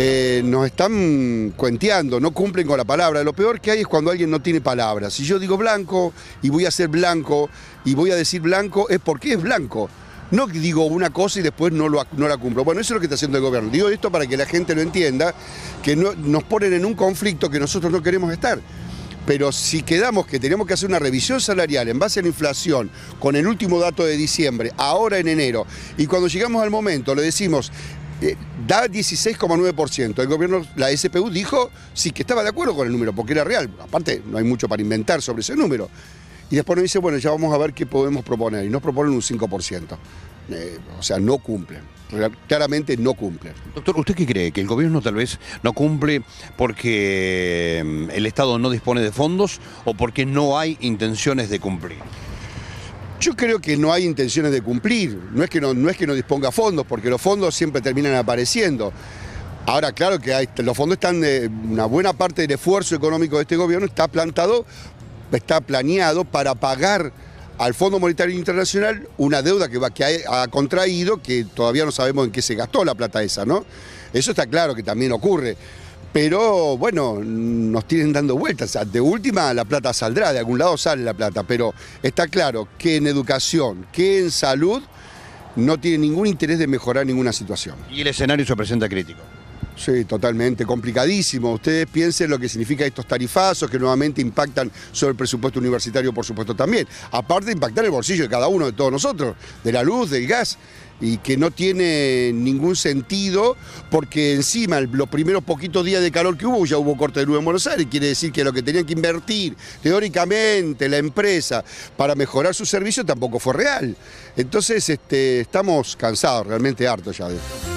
Eh, nos están cuenteando, no cumplen con la palabra. Lo peor que hay es cuando alguien no tiene palabra. Si yo digo blanco y voy a ser blanco y voy a decir blanco es porque es blanco. No digo una cosa y después no, la cumplo. Bueno, eso es lo que está haciendo el gobierno. Digo esto para que la gente lo entienda, que nos ponen en un conflicto que nosotros no queremos estar. Pero si quedamos que tenemos que hacer una revisión salarial en base a la inflación, con el último dato de diciembre, ahora en enero, y cuando llegamos al momento le decimos, eh, da 16,9%. El gobierno, la SPU dijo sí que estaba de acuerdo con el número, porque era real. Aparte, no hay mucho para inventar sobre ese número. Y después nos dice, bueno, ya vamos a ver qué podemos proponer. Y nos proponen un 5%. Eh, o sea, no cumplen. Claramente no cumplen. Doctor, ¿usted qué cree? ¿Que el gobierno tal vez no cumple porque mm, el Estado no dispone de fondos o porque no hay intenciones de cumplir? Yo creo que no hay intenciones de cumplir, no es que no, es que no disponga fondos, porque los fondos siempre terminan apareciendo. Ahora, claro que los fondos están, de, eh, una buena parte del esfuerzo económico de este gobierno está plantado, está planeado para pagar al Fondo Monetario Internacional una deuda que, va, que ha, contraído, que todavía no sabemos en qué se gastó la plata esa, ¿no? Eso está claro que también ocurre pero bueno, nos tienen dando vueltas. De última, la plata saldrá, de algún lado sale la plata, pero está claro que en educación, que en salud, no tiene ningún interés de mejorar ninguna situación. ¿Y el escenario se presenta crítico? Sí, totalmente, complicadísimo. Ustedes piensen lo que significa estos tarifazos que nuevamente impactan sobre el presupuesto universitario, por supuesto, también. Aparte de impactar el bolsillo de cada uno de todos nosotros, de la luz, del gas, y que no tiene ningún sentido porque encima los primeros poquitos días de calor que hubo ya hubo corte de luz en Buenos Aires, quiere decir que lo que tenían que invertir teóricamente la empresa para mejorar su servicio tampoco fue real. Entonces este, estamos cansados, realmente hartos ya de esto.